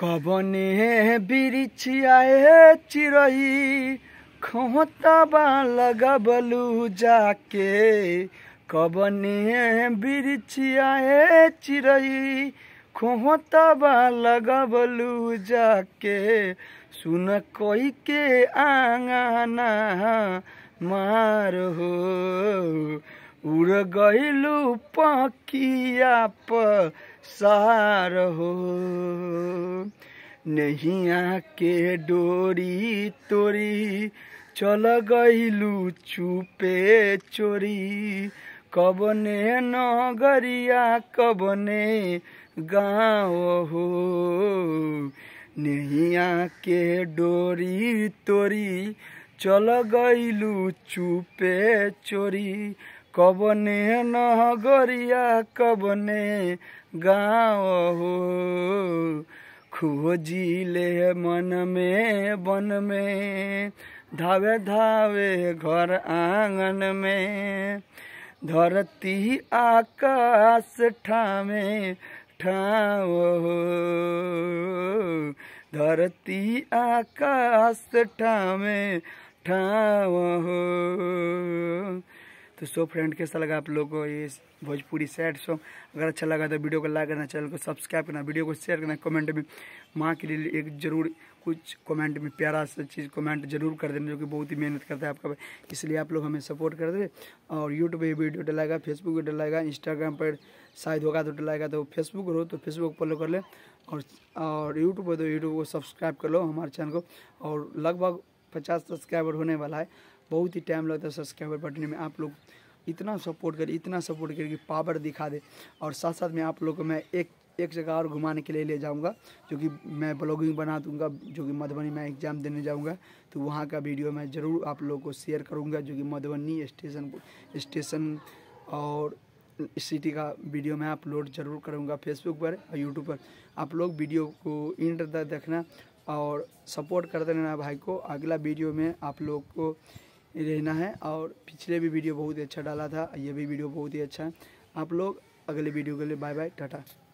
कबने है बिरिछियाए चिरई खोतबा लगबलू जाके कबने है बिरिछियाए चिड़ई खोतबा लगबलू जाके सुन कोई के आंगना मार हो उड़ गईलू पकिया पर सार हो नैया के डोरी तोरी चल गईलू चुपे चोरी कबने नगरिया कबने गाँव हो नहीं के डोरी तोरी चल गईलू चुपे चोरी कबने नगरिया कबने गाँव हो ले मन में वन में धावे धावे घर आंगन में धरती आकाश ठामे ठाव हो धरती आकाश ठामे ठाव हो तो सो फ्रेंड कैसा लगा आप लोगों को ये भोजपुरी सैड सॉन्ग अगर अच्छा लगा तो वीडियो को लाइक करना चैनल को सब्सक्राइब करना वीडियो को शेयर करना कमेंट में माँ के लिए एक जरूर कुछ कमेंट में प्यारा सा चीज़ कमेंट जरूर कर देना जो कि बहुत ही मेहनत करता है आपका इसलिए आप लोग हमें सपोर्ट कर दे और यूट्यूब पर वीडियो डलाएगा फेसबुक पर डलाएगा इंस्टाग्राम पर शायद होगा तो डलाएगा तो फेसबुक हो तो फेसबुक फॉलो कर ले और और यूट्यूब पर तो यूट्यूब को सब्सक्राइब कर लो हमारे चैनल को और लगभग पचास सब्सक्राइबर होने वाला है बहुत ही टाइम लगता है सब्सक्राइबर बढ़ने में आप लोग इतना सपोर्ट करें इतना सपोर्ट करें कि पावर दिखा दे और साथ साथ में आप लोग को मैं एक एक जगह और घुमाने के लिए ले जाऊंगा जो कि मैं ब्लॉगिंग बना दूंगा जो कि मधुबनी में एग्ज़ाम देने जाऊंगा तो वहाँ का वीडियो मैं ज़रूर आप लोगों को शेयर करूंगा जो कि मधुबनी स्टेशन स्टेशन और सिटी का वीडियो मैं अपलोड ज़रूर करूंगा फेसबुक पर और यूट्यूब पर आप लोग वीडियो को इंटर देखना और सपोर्ट करते रहना भाई को अगला वीडियो में आप लोग को रहना है और पिछले भी वीडियो बहुत ही अच्छा डाला था ये भी वीडियो बहुत ही अच्छा है आप लोग अगले वीडियो के लिए बाय बाय टाटा